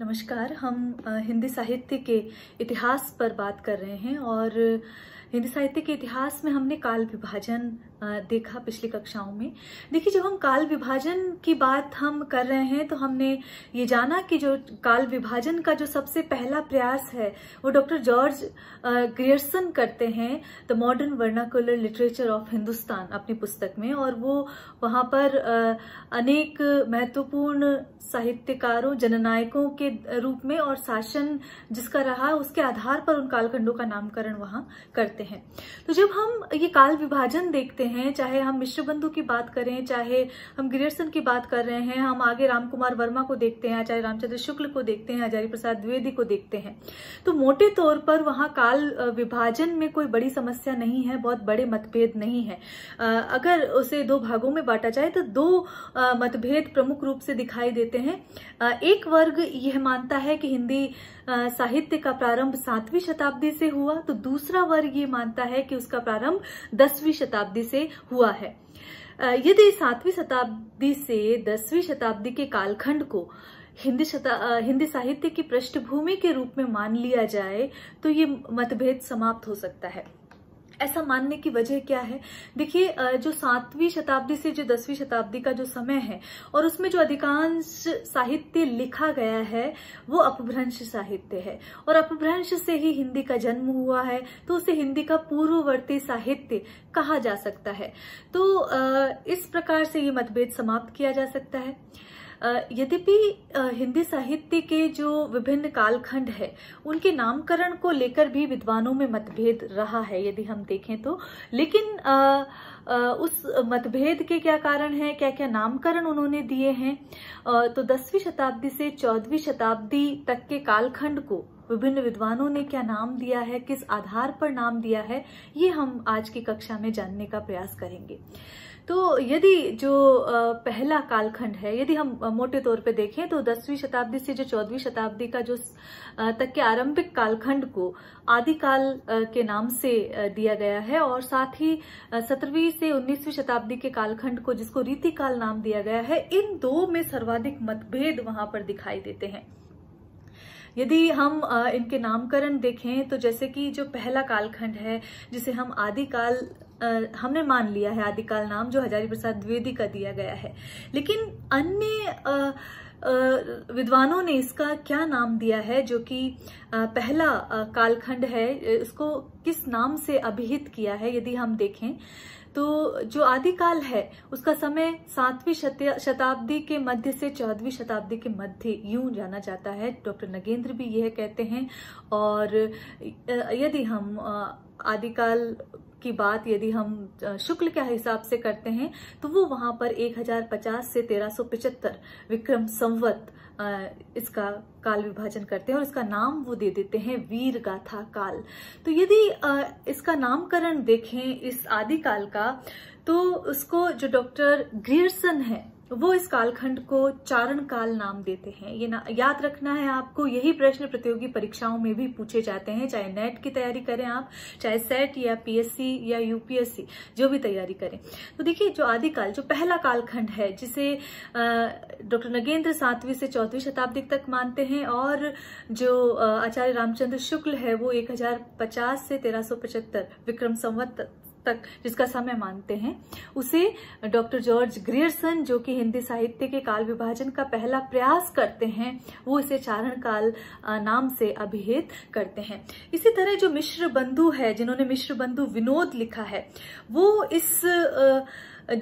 नमस्कार हम हिंदी साहित्य के इतिहास पर बात कर रहे हैं और हिंदी साहित्य के इतिहास में हमने काल विभाजन देखा पिछली कक्षाओं में देखिए जब हम काल विभाजन की बात हम कर रहे हैं तो हमने ये जाना कि जो काल विभाजन का जो सबसे पहला प्रयास है वो डॉक्टर जॉर्ज ग्रियर्सन करते हैं the modern vernacular literature of Hindustan अपनी पुस्तक में और वो वहां पर अनेक महत्वपूर्ण साहित्यकारों जननायकों के रूप में और शासन जिसका रहा उसके आधार पर उन कालखंडों का नामकरण वहां करते करते हैं तो जब हम ये काल विभाजन देखते हैं चाहे हम मिश्र बंधु की बात करें चाहे हम गिरसन की बात कर रहे हैं हम आगे राम कुमार वर्मा को देखते हैं चाहे रामचंद्र शुक्ल को देखते हैं हजारी प्रसाद द्विवेदी को देखते हैं तो मोटे तौर पर वहां काल विभाजन में कोई बड़ी समस्या नहीं है बहुत बड़े मतभेद नहीं है अगर उसे दो भागों में बांटा जाए तो दो मतभेद प्रमुख रूप से दिखाई देते हैं एक वर्ग यह मानता है कि हिंदी साहित्य का प्रारंभ सातवीं शताब्दी से हुआ तो दूसरा वर्ग ये मानता है कि उसका प्रारंभ दसवीं शताब्दी से हुआ है यदि सातवीं शताब्दी से दसवीं शताब्दी के कालखंड को हिंदी हिंदी साहित्य की पृष्ठभूमि के रूप में मान लिया जाए तो ये मतभेद समाप्त हो सकता है ऐसा मानने की वजह क्या है देखिए जो सातवीं शताब्दी से जो दसवीं शताब्दी का जो समय है और उसमें जो अधिकांश साहित्य लिखा गया है वो अपभ्रंश साहित्य है और अपभ्रंश से ही हिंदी का जन्म हुआ है तो उसे हिंदी का पूर्ववर्ती साहित्य कहा जा सकता है तो इस प्रकार से ये मतभेद समाप्त किया जा सकता है यद्यपि हिंदी साहित्य के जो विभिन्न कालखंड है उनके नामकरण को लेकर भी विद्वानों में मतभेद रहा है यदि हम देखें तो लेकिन आ, उस मतभेद के क्या कारण है क्या क्या नामकरण उन्होंने दिए हैं तो दसवीं शताब्दी से चौदहवीं शताब्दी तक के कालखंड को विभिन्न विद्वानों ने क्या नाम दिया है किस आधार पर नाम दिया है ये हम आज की कक्षा में जानने का प्रयास करेंगे तो यदि जो पहला कालखंड है यदि हम मोटे तौर पे देखें तो दसवीं शताब्दी से जो चौदहवीं शताब्दी का जो तक के आरंभिक कालखंड को आदिकाल के नाम से दिया गया है और साथ ही सत्रहवीं से उन्नीसवीं शताब्दी के कालखंड को जिसको रीतिकाल नाम दिया गया है इन दो में सर्वाधिक मतभेद वहां पर दिखाई देते हैं यदि हम इनके नामकरण देखें तो जैसे कि जो पहला कालखंड है जिसे हम आदिकाल हमने मान लिया है आदिकाल नाम जो हजारी प्रसाद द्विवेदी का दिया गया है लेकिन अन्य विद्वानों ने इसका क्या नाम दिया है जो कि पहला कालखंड है इसको किस नाम से अभिहित किया है यदि हम देखें तो जो आदिकाल है उसका समय सातवीं शताब्दी के मध्य से चौदहवीं शताब्दी के मध्य यूं जाना जाता है डॉक्टर नगेंद्र भी यह कहते हैं और यदि हम आदिकाल की बात यदि हम शुक्ल के हिसाब से करते हैं तो वो वहां पर 1050 से 1375 विक्रम संवत इसका काल विभाजन करते हैं और इसका नाम वो दे देते हैं वीर गाथा काल तो यदि इसका नामकरण देखें इस आदि काल का तो उसको जो डॉक्टर ग्रियर्सन है वो इस कालखंड को चारण काल नाम देते हैं ये ना, याद रखना है आपको यही प्रश्न प्रतियोगी परीक्षाओं में भी पूछे जाते हैं चाहे नेट की तैयारी करें आप चाहे सेट या पीएससी या यूपीएससी जो भी तैयारी करें तो देखिए जो आदिकाल जो पहला कालखंड है जिसे डॉक्टर नगेंद्र सातवीं से चौथवीं शताब्दी तक मानते हैं और जो आचार्य रामचंद्र शुक्ल है वो एक से तेरह विक्रम संवत तक जिसका समय मानते हैं उसे डॉक्टर जॉर्ज ग्रियर्सन जो कि हिंदी साहित्य के काल विभाजन का पहला प्रयास करते हैं वो इसे चारण काल नाम से अभिहित करते हैं इसी तरह जो मिश्र बंधु है जिन्होंने मिश्र बंधु विनोद लिखा है वो इस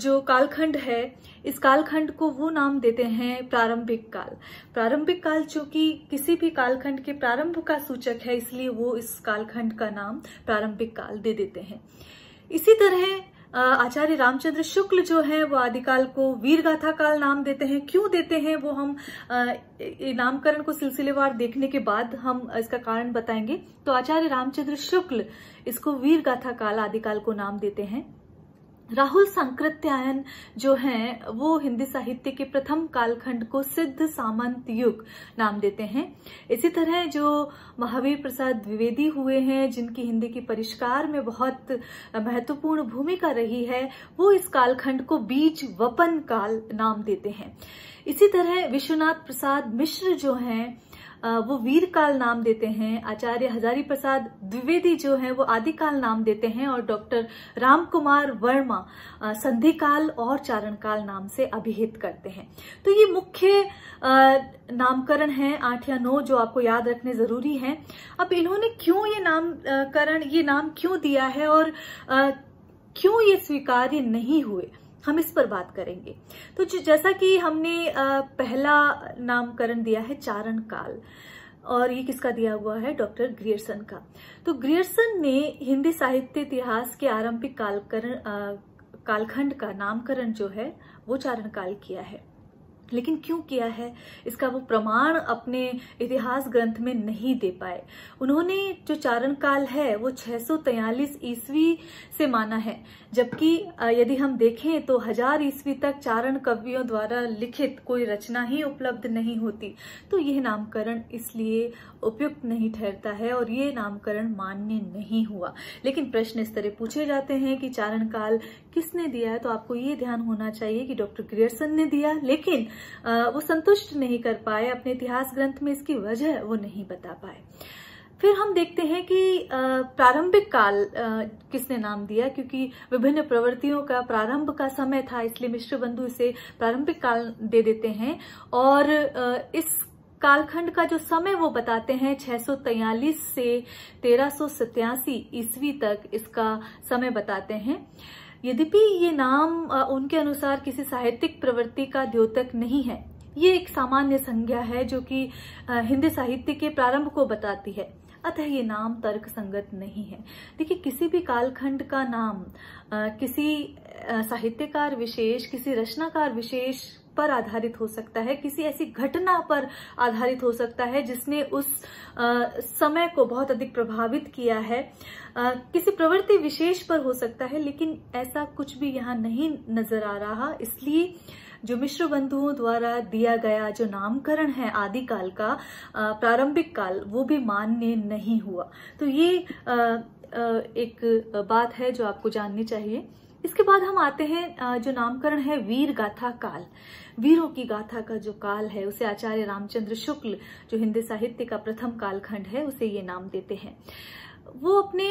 जो कालखंड है इस कालखंड को वो नाम देते हैं प्रारंभिक काल प्रारंभिक काल चूंकि किसी भी कालखंड के प्रारंभ का सूचक है इसलिए वो इस कालखंड का नाम प्रारंभिक काल दे देते हैं इसी तरह आचार्य रामचंद्र शुक्ल जो है वो आदिकाल को वीरगाथा काल नाम देते हैं क्यों देते हैं वो हम नामकरण को सिलसिलेवार देखने के बाद हम इसका कारण बताएंगे तो आचार्य रामचंद्र शुक्ल इसको वीरगाथा काल आदिकाल को नाम देते हैं राहुल संकृत्यायन जो हैं वो हिंदी साहित्य के प्रथम कालखंड को सिद्ध सामंत युग नाम देते हैं इसी तरह जो महावीर प्रसाद द्विवेदी हुए हैं जिनकी हिंदी के परिष्कार में बहुत महत्वपूर्ण भूमिका रही है वो इस कालखंड को बीज वपन काल नाम देते हैं इसी तरह विश्वनाथ प्रसाद मिश्र जो हैं वो वीरकाल नाम देते हैं आचार्य हजारी प्रसाद द्विवेदी जो है वो आदिकाल नाम देते हैं और डॉक्टर राम कुमार वर्मा संधिकाल और चारणकाल नाम से अभिहित करते हैं तो ये मुख्य नामकरण है आठ या नौ जो आपको याद रखने जरूरी है अब इन्होंने क्यों ये नामकरण ये नाम क्यों दिया है और क्यों ये स्वीकार्य नहीं हुए हम इस पर बात करेंगे तो जैसा कि हमने पहला नामकरण दिया है चारण काल और ये किसका दिया हुआ है डॉक्टर ग्रियर्सन का तो ग्रियर्सन ने हिंदी साहित्य इतिहास के आरंभिक कालकरण कालखंड का नामकरण जो है वो चारण काल किया है लेकिन क्यों किया है इसका वो प्रमाण अपने इतिहास ग्रंथ में नहीं दे पाए उन्होंने जो चारण काल है वो 643 ईस्वी से माना है जबकि यदि हम देखें तो हजार ईस्वी तक चारण कवियों द्वारा लिखित कोई रचना ही उपलब्ध नहीं होती तो यह नामकरण इसलिए उपयुक्त नहीं ठहरता है और ये नामकरण मान्य नहीं हुआ लेकिन प्रश्न इस तरह पूछे जाते हैं कि चारण काल किसने दिया है तो आपको ये ध्यान होना चाहिए कि डॉक्टर ग्रियर्सन ने दिया लेकिन वो संतुष्ट नहीं कर पाए अपने इतिहास ग्रंथ में इसकी वजह वो नहीं बता पाए फिर हम देखते हैं कि प्रारंभिक काल किसने नाम दिया क्योंकि विभिन्न प्रवृत्तियों का प्रारंभ का समय था इसलिए मिश्र बंधु इसे प्रारंभिक काल दे देते हैं और इस कालखंड का जो समय वो बताते हैं 643 से तेरह ईस्वी तक इसका समय बताते हैं यद्यपि ये नाम उनके अनुसार किसी साहित्यिक प्रवृत्ति का द्योतक नहीं है ये एक सामान्य संज्ञा है जो कि हिंदी साहित्य के प्रारंभ को बताती है अतः ये नाम तर्क संगत नहीं है देखिए किसी भी कालखंड का नाम किसी साहित्यकार विशेष किसी रचनाकार विशेष पर आधारित हो सकता है किसी ऐसी घटना पर आधारित हो सकता है जिसने उस आ, समय को बहुत अधिक प्रभावित किया है आ, किसी प्रवृत्ति विशेष पर हो सकता है लेकिन ऐसा कुछ भी यहाँ नहीं नजर आ रहा इसलिए जो मिश्र बंधुओं द्वारा दिया गया जो नामकरण है आदिकाल का प्रारंभिक काल वो भी मान्य नहीं हुआ तो ये एक बात है जो आपको जाननी चाहिए इसके बाद हम आते हैं जो नामकरण है वीर गाथा काल वीरों की गाथा का जो काल है उसे आचार्य रामचंद्र शुक्ल जो हिंदी साहित्य का प्रथम कालखंड है उसे ये नाम देते हैं वो अपने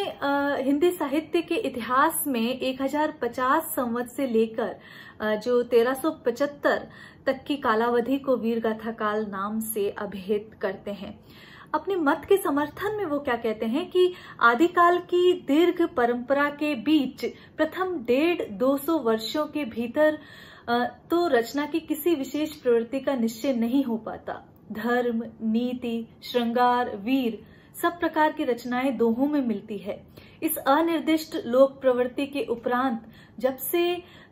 हिंदी साहित्य के इतिहास में 1050 संवत से लेकर जो 1375 तक की कालावधि को वीर गाथा काल नाम से अभिहित करते हैं अपने मत के समर्थन में वो क्या कहते हैं कि आदिकाल की दीर्घ परंपरा के बीच प्रथम डेढ़ दो सौ वर्षो के भीतर तो रचना की किसी विशेष प्रवृत्ति का निश्चय नहीं हो पाता धर्म नीति श्रृंगार वीर सब प्रकार की रचनाएं दोहों में मिलती है इस अनिर्दिष्ट लोक प्रवृत्ति के उपरांत जब से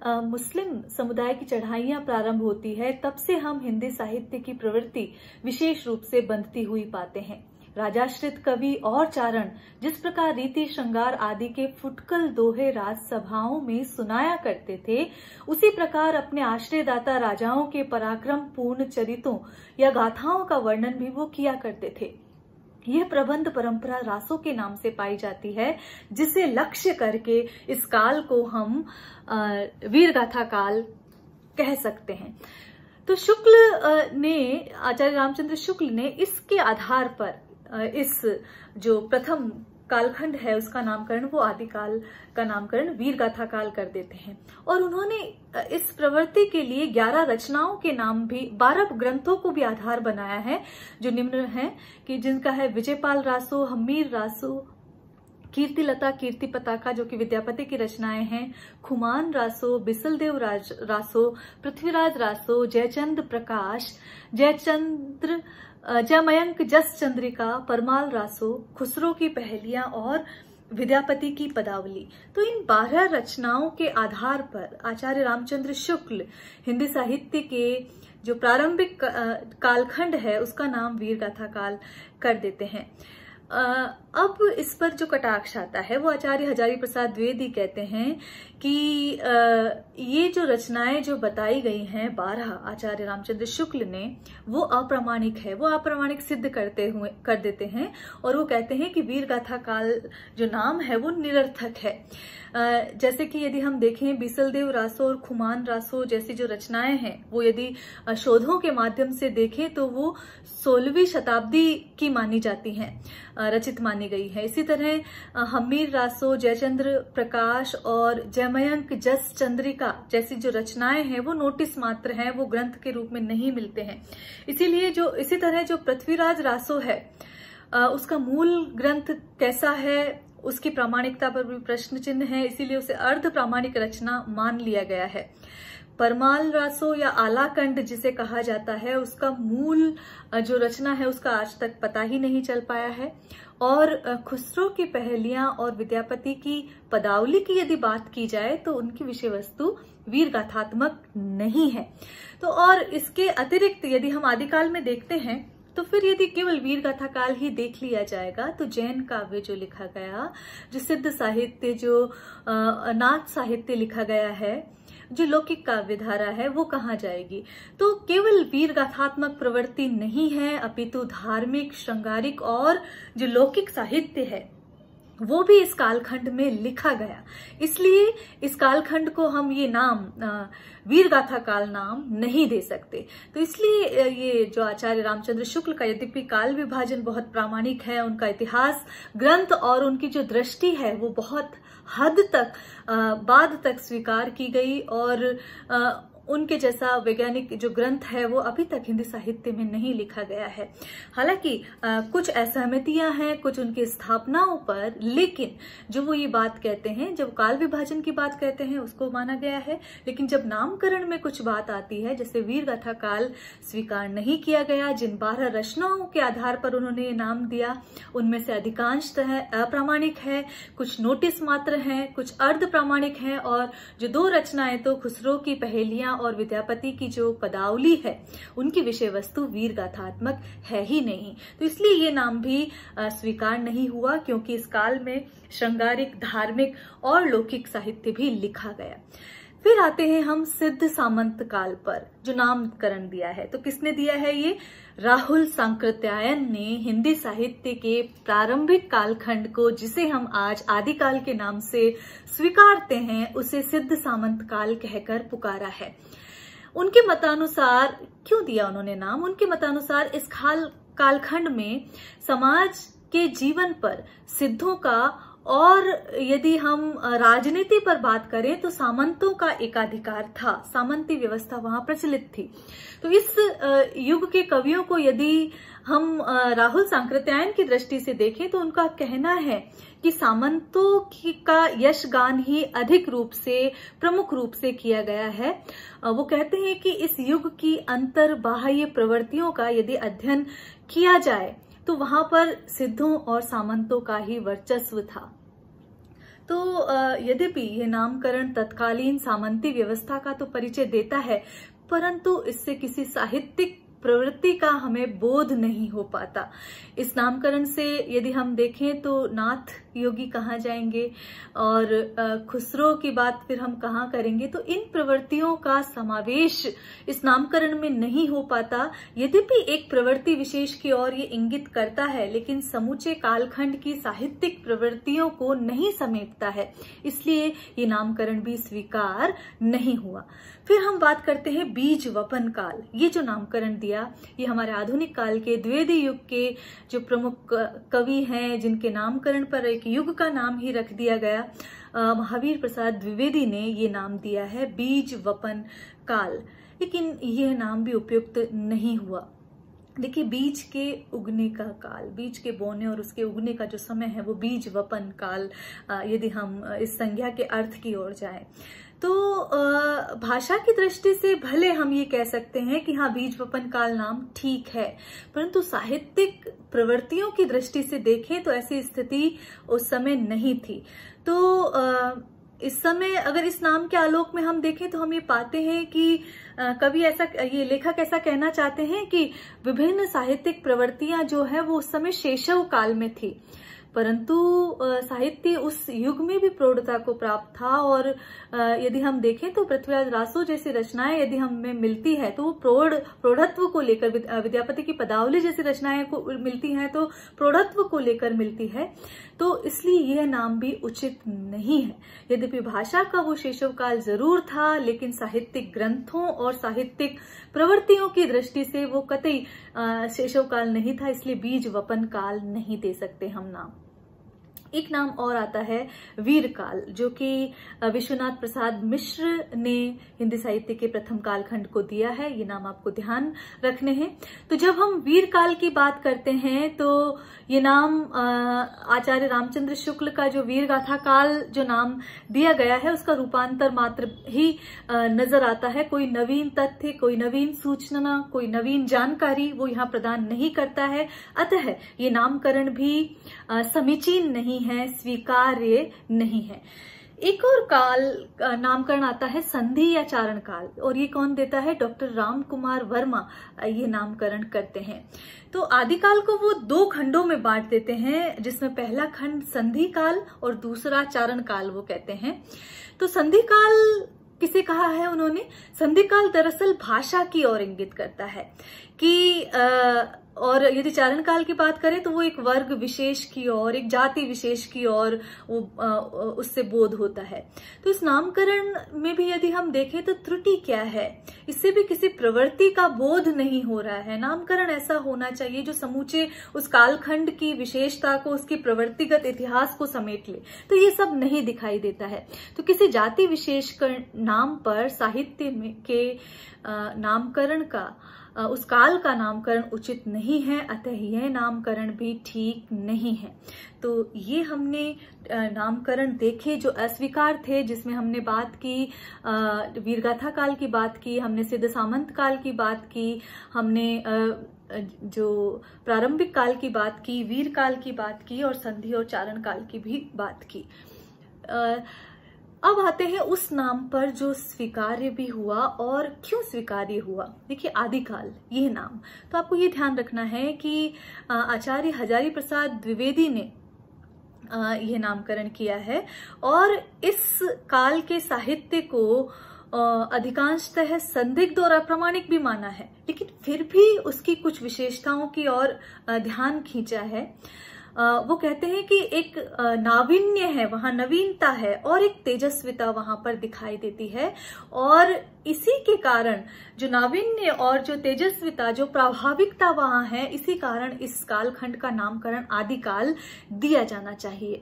आ, मुस्लिम समुदाय की चढ़ाइयां प्रारंभ होती है तब से हम हिंदी साहित्य की प्रवृत्ति विशेष रूप से बंधती हुई पाते हैं राजाश्रित कवि और चारण जिस प्रकार रीति श्रृंगार आदि के फुटकल दोहे राजसभाओं में सुनाया करते थे उसी प्रकार अपने आश्रयदाता राजाओं के पराक्रम पूर्ण चरितों या गाथाओं का वर्णन भी वो किया करते थे यह प्रबंध परंपरा रासों के नाम से पाई जाती है जिसे लक्ष्य करके इस काल को हम वीरगाथा काल कह सकते हैं तो शुक्ल ने आचार्य रामचंद्र शुक्ल ने इसके आधार पर इस जो प्रथम कालखंड है उसका नामकरण वो आदिकाल का नामकरण वीर गाथा काल कर देते हैं और उन्होंने इस प्रवृत्ति के लिए ग्यारह रचनाओं के नाम भी बारह ग्रंथों को भी आधार बनाया है जो निम्न है कि जिनका है विजयपाल रासो हमीर रासो कीर्ति लता कीर्ति पताका जो कि विद्यापति की रचनाएं हैं खुमान रासो बिसलदेव राज, रासो पृथ्वीराज रासो जयचंद प्रकाश जयचंद्र जयमयंक जस चंद्रिका परमाल रासो खुसरो की पहलियां और विद्यापति की पदावली तो इन बारह रचनाओं के आधार पर आचार्य रामचंद्र शुक्ल हिंदी साहित्य के जो प्रारंभिक कालखंड है उसका नाम वीर गाथा काल कर देते हैं अब इस पर जो कटाक्ष आता है वो आचार्य हजारी प्रसाद द्विवेदी कहते हैं कि ये जो रचनाएं जो बताई गई हैं बारह आचार्य रामचंद्र शुक्ल ने वो अप्रामाणिक है वो अप्रामाणिक सिद्ध करते हुए कर देते हैं और वो कहते हैं कि वीर गाथा काल जो नाम है वो निरर्थक है जैसे कि यदि हम देखें बीसलदेव रासो और खुमान रासो जैसी जो रचनाएं हैं वो यदि शोधों के माध्यम से देखें तो वो सोलहवीं शताब्दी की मानी जाती हैं रचित मानी मानी गई है इसी तरह हमीर रासो जयचंद्र प्रकाश और जयमयंक जस चंद्रिका जैसी जो रचनाएं हैं वो नोटिस मात्र हैं वो ग्रंथ के रूप में नहीं मिलते हैं इसीलिए जो इसी तरह जो पृथ्वीराज रासो है उसका मूल ग्रंथ कैसा है उसकी प्रामाणिकता पर भी प्रश्न चिन्ह है इसीलिए उसे अर्ध प्रामाणिक रचना मान लिया गया है परमाल रासो या आलाकंड जिसे कहा जाता है उसका मूल जो रचना है उसका आज तक पता ही नहीं चल पाया है और खुसरो की पहलियां और विद्यापति की पदावली की यदि बात की जाए तो उनकी विषय वस्तु वीर गाथात्मक नहीं है तो और इसके अतिरिक्त यदि हम आदिकाल में देखते हैं तो फिर यदि केवल वीर गाथा काल ही देख लिया जाएगा तो जैन काव्य जो लिखा गया जो सिद्ध साहित्य जो नाथ साहित्य लिखा गया है जो लौकिक काव्य धारा है वो कहाँ जाएगी तो केवल वीर गाथात्मक प्रवृत्ति नहीं है अपितु धार्मिक श्रृंगारिक और जो लौकिक साहित्य है वो भी इस कालखंड में लिखा गया इसलिए इस कालखंड को हम ये नाम वीरगाथा काल नाम नहीं दे सकते तो इसलिए ये जो आचार्य रामचंद्र शुक्ल का यद्यपि काल विभाजन बहुत प्रामाणिक है उनका इतिहास ग्रंथ और उनकी जो दृष्टि है वो बहुत हद तक बाद तक स्वीकार की गई और उनके जैसा वैज्ञानिक जो ग्रंथ है वो अभी तक हिंदी साहित्य में नहीं लिखा गया है हालांकि कुछ असहमतियां हैं कुछ उनकी स्थापनाओं पर लेकिन जो वो ये बात कहते हैं जब काल विभाजन की बात कहते हैं उसको माना गया है लेकिन जब नामकरण में कुछ बात आती है जैसे वीर गाथा काल स्वीकार नहीं किया गया जिन बारह रचनाओं के आधार पर उन्होंने ये नाम दिया उनमें से अधिकांशतः तो अप्रामाणिक है कुछ नोटिस मात्र है कुछ अर्ध प्रामाणिक है और जो दो रचनाएं तो खुसरो की पहेलियां सेना और विद्यापति की जो पदावली है उनकी विषय वस्तु वीर गाथात्मक है ही नहीं तो इसलिए ये नाम भी स्वीकार नहीं हुआ क्योंकि इस काल में श्रृंगारिक धार्मिक और लौकिक साहित्य भी लिखा गया फिर आते हैं हम सिद्ध सामंत काल पर जो नामकरण दिया है तो किसने दिया है ये राहुल सांकृत्यायन ने हिंदी साहित्य के प्रारंभिक कालखंड को जिसे हम आज आदिकाल के नाम से स्वीकारते हैं उसे सिद्ध सामंत काल कहकर पुकारा है उनके मतानुसार क्यों दिया उन्होंने नाम उनके मतानुसार इस काल कालखंड में समाज के जीवन पर सिद्धों का और यदि हम राजनीति पर बात करें तो सामंतों का एकाधिकार था सामंती व्यवस्था वहां प्रचलित थी तो इस युग के कवियों को यदि हम राहुल सांकृत्यायन की दृष्टि से देखें तो उनका कहना है कि सामंतों का यशगान ही अधिक रूप से प्रमुख रूप से किया गया है वो कहते हैं कि इस युग की अंतर बाह्य प्रवृत्तियों का यदि अध्ययन किया जाए तो वहां पर सिद्धों और सामंतों का ही वर्चस्व था तो यद्यपि ये नामकरण तत्कालीन सामंती व्यवस्था का तो परिचय देता है परंतु इससे किसी साहित्यिक प्रवृत्ति का हमें बोध नहीं हो पाता इस नामकरण से यदि हम देखें तो नाथ योगी कहाँ जाएंगे और खुसरो की बात फिर हम कहाँ करेंगे तो इन प्रवृत्तियों का समावेश इस नामकरण में नहीं हो पाता यद्यपि एक प्रवृत्ति विशेष की ओर ये इंगित करता है लेकिन समूचे कालखंड की साहित्यिक प्रवृत्तियों को नहीं समेटता है इसलिए ये नामकरण भी स्वीकार नहीं हुआ फिर हम बात करते हैं बीज वपन काल ये जो नामकरण दिया लिया ये हमारे आधुनिक काल के द्विवेदी युग के जो प्रमुख कवि हैं जिनके नामकरण पर एक युग का नाम ही रख दिया गया महावीर प्रसाद द्विवेदी ने ये नाम दिया है बीज वपन काल लेकिन यह नाम भी उपयुक्त नहीं हुआ देखिए बीज के उगने का काल बीज के बोने और उसके उगने का जो समय है वो बीज वपन काल यदि हम इस संज्ञा के अर्थ की ओर जाएं तो भाषा की दृष्टि से भले हम ये कह सकते हैं कि हाँ बीज वपन काल नाम ठीक है परंतु साहित्यिक प्रवृत्तियों की दृष्टि से देखें तो ऐसी स्थिति उस समय नहीं थी तो इस समय अगर इस नाम के आलोक में हम देखें तो हम ये पाते हैं कि कवि कभी ऐसा ये लेखक ऐसा कहना चाहते हैं कि विभिन्न साहित्यिक प्रवृत्तियां जो है वो उस समय शेषव काल में थी परंतु साहित्य उस युग में भी प्रौढ़ता को प्राप्त था और यदि हम देखें तो पृथ्वीराज रासो जैसी रचनाएं यदि हमें मिलती है तो वो प्रौढ़ प्रौढ़त्व को लेकर विद्यापति की पदावली जैसी रचनाएं को मिलती हैं तो प्रौढ़त्व को लेकर मिलती है तो इसलिए यह नाम भी उचित नहीं है यद्यपि भाषा का वो शैशव काल जरूर था लेकिन साहित्यिक ग्रंथों और साहित्यिक प्रवृत्तियों की दृष्टि से वो कतई शैशव काल नहीं था इसलिए बीज वपन काल नहीं दे सकते हम नाम एक नाम और आता है वीरकाल जो कि विश्वनाथ प्रसाद मिश्र ने हिंदी साहित्य के प्रथम कालखंड को दिया है ये नाम आपको ध्यान रखने हैं तो जब हम वीरकाल की बात करते हैं तो ये नाम आचार्य रामचंद्र शुक्ल का जो वीर गाथा काल जो नाम दिया गया है उसका रूपांतर मात्र ही नजर आता है कोई नवीन तथ्य कोई नवीन सूचना कोई नवीन जानकारी वो यहां प्रदान नहीं करता है अतः ये नामकरण भी समीचीन नहीं है स्वीकार्य नहीं है एक और काल का नामकरण आता है संधि या चारण काल और ये कौन देता है डॉक्टर राम कुमार वर्मा ये नामकरण करते हैं तो आदिकाल को वो दो खंडों में बांट देते हैं जिसमें पहला खंड संधि काल और दूसरा चारण काल वो कहते हैं तो संधि काल किसे कहा है उन्होंने संधिकाल दरअसल भाषा की ओर इंगित करता है कि आ, और यदि चारण काल की बात करें तो वो एक वर्ग विशेष की ओर एक जाति विशेष की ओर वो उससे बोध होता है तो इस नामकरण में भी यदि हम देखें तो त्रुटि क्या है इससे भी किसी प्रवृत्ति का बोध नहीं हो रहा है नामकरण ऐसा होना चाहिए जो समूचे उस कालखंड की विशेषता को उसकी प्रवृत्तिगत इतिहास को समेट ले तो ये सब नहीं दिखाई देता है तो किसी जाति विशेष का नाम पर साहित्य में के नामकरण का उस काल का नामकरण उचित नहीं है अतः यह नामकरण भी ठीक नहीं है तो ये हमने नामकरण देखे जो अस्वीकार थे जिसमें हमने बात की वीरगाथा काल की बात की हमने सिद्ध सामंत काल की बात की हमने जो प्रारंभिक काल की बात की वीर काल की बात की और संधि और चारण काल की भी बात की आ, अब आते हैं उस नाम पर जो स्वीकार्य भी हुआ और क्यों स्वीकार्य हुआ देखिए आदिकाल ये नाम तो आपको ये ध्यान रखना है कि आचार्य हजारी प्रसाद द्विवेदी ने यह नामकरण किया है और इस काल के साहित्य को अधिकांशतः संदिग्ध और अप्रमाणिक भी माना है लेकिन फिर भी उसकी कुछ विशेषताओं की ओर ध्यान खींचा है वो कहते हैं कि एक नाविन्य है वहां नवीनता है और एक तेजस्विता वहां पर दिखाई देती है और इसी के कारण जो नाविन्य और जो तेजस्विता जो प्राभाविकता वहां है इसी कारण इस कालखंड का नामकरण आदिकाल दिया जाना चाहिए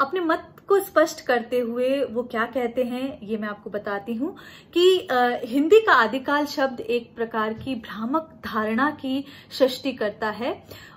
अपने मत को स्पष्ट करते हुए वो क्या कहते हैं ये मैं आपको बताती हूं कि आ, हिंदी का आदिकाल शब्द एक प्रकार की भ्रामक धारणा की सृष्टि करता है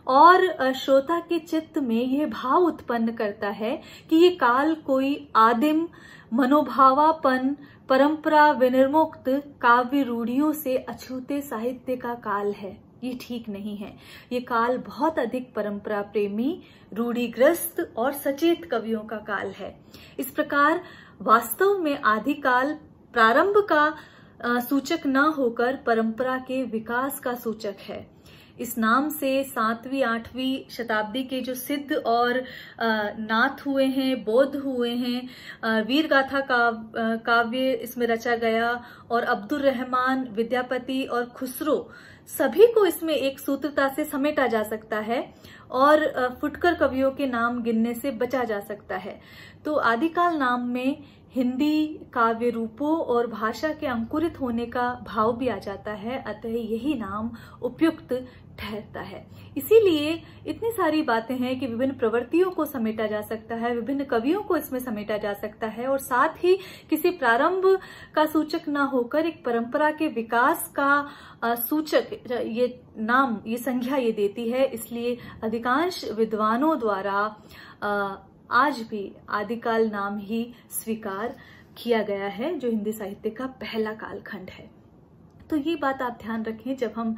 और श्रोता के चित्त में यह भाव उत्पन्न करता है कि ये काल कोई आदिम मनोभावापन परंपरा विनिर्मुक्त काव्य रूढ़ियों से अछूते साहित्य का काल है ये ठीक नहीं है ये काल बहुत अधिक परंपरा प्रेमी रूढ़िग्रस्त और सचेत कवियों का काल है इस प्रकार वास्तव में आदिकाल प्रारंभ का सूचक न होकर परंपरा के विकास का सूचक है इस नाम से सातवीं आठवीं शताब्दी के जो सिद्ध और नाथ हुए हैं बौद्ध हुए हैं वीर गाथा काव्य इसमें रचा गया और अब्दुल रहमान विद्यापति और खुसरो सभी को इसमें एक सूत्रता से समेटा जा सकता है और फुटकर कवियों के नाम गिनने से बचा जा सकता है तो आदिकाल नाम में हिंदी काव्य रूपों और भाषा के अंकुरित होने का भाव भी आ जाता है अतः यही नाम उपयुक्त ठहरता है इसीलिए इतनी सारी बातें हैं कि विभिन्न प्रवृत्तियों को समेटा जा सकता है विभिन्न कवियों को इसमें समेटा जा सकता है और साथ ही किसी प्रारंभ का सूचक न होकर एक परंपरा के विकास का सूचक ये नाम ये संख्या ये देती है इसलिए अधिकांश विद्वानों द्वारा आज भी आदिकाल नाम ही स्वीकार किया गया है जो हिंदी साहित्य का पहला कालखंड है तो ये बात आप ध्यान रखें जब हम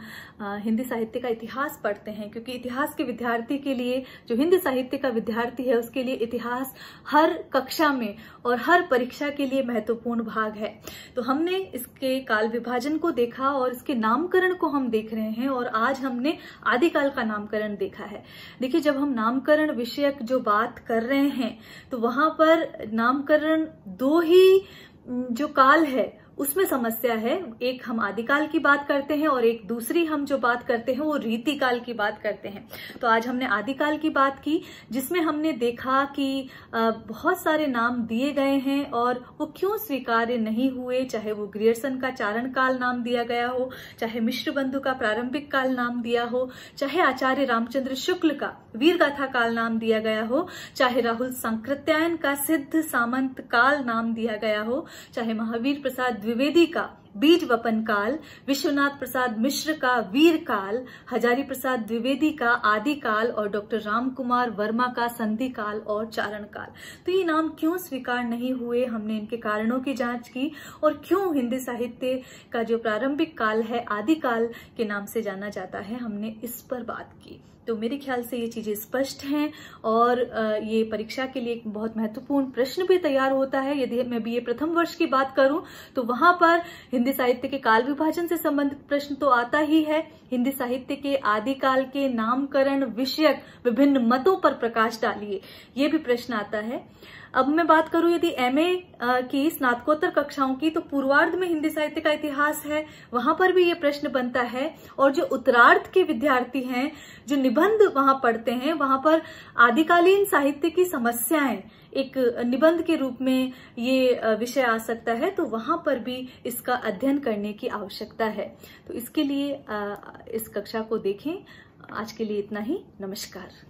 हिंदी साहित्य का इतिहास पढ़ते हैं क्योंकि इतिहास के विद्यार्थी के लिए जो हिंदी साहित्य का विद्यार्थी है उसके लिए इतिहास हर कक्षा में और हर परीक्षा के लिए महत्वपूर्ण भाग है तो हमने इसके काल विभाजन को देखा और इसके नामकरण को हम देख रहे हैं और आज हमने आदिकाल का नामकरण देखा है देखिये जब हम नामकरण विषयक जो बात कर रहे हैं तो वहां पर नामकरण दो ही जो काल है उसमें समस्या है एक हम आदिकाल की बात करते हैं और एक दूसरी हम जो बात करते हैं वो रीतिकाल की बात करते हैं तो आज हमने आदिकाल की बात की जिसमें हमने देखा कि बहुत सारे नाम दिए गए हैं और वो क्यों स्वीकार्य नहीं हुए चाहे वो ग्रियर्सन का चारण काल नाम दिया गया हो चाहे मिश्र बंधु का प्रारंभिक काल नाम दिया हो चाहे आचार्य रामचंद्र शुक्ल का वीरगाथा काल नाम दिया गया हो चाहे राहुल संक्रत्यायन का सिद्ध सामंत काल नाम दिया गया हो चाहे महावीर प्रसाद द्विवेदी का बीज वपन काल विश्वनाथ प्रसाद मिश्र का वीर काल हजारी प्रसाद द्विवेदी का आदि काल और डॉक्टर राम कुमार वर्मा का संधि काल और चारण काल तो ये नाम क्यों स्वीकार नहीं हुए हमने इनके कारणों की जांच की और क्यों हिंदी साहित्य का जो प्रारंभिक काल है आदि काल के नाम से जाना जाता है हमने इस पर बात की तो मेरे ख्याल से ये चीज़ें स्पष्ट हैं और ये परीक्षा के लिए एक बहुत महत्वपूर्ण प्रश्न भी तैयार होता है यदि मैं भी ये प्रथम वर्ष की बात करूं तो वहां पर हिंदी साहित्य के काल विभाजन से संबंधित प्रश्न तो आता ही है हिंदी साहित्य के आदिकाल के नामकरण विषयक विभिन्न मतों पर प्रकाश डालिए ये भी प्रश्न आता है अब मैं बात करूं यदि एमए की स्नातकोत्तर कक्षाओं की तो पूर्वार्ध में हिंदी साहित्य का इतिहास है वहां पर भी ये प्रश्न बनता है और जो उत्तरार्ध के विद्यार्थी हैं जो निबंध वहां पढ़ते हैं वहां पर आदिकालीन साहित्य की समस्याएं एक निबंध के रूप में ये विषय आ सकता है तो वहां पर भी इसका अध्ययन करने की आवश्यकता है तो इसके लिए इस कक्षा को देखें आज के लिए इतना ही नमस्कार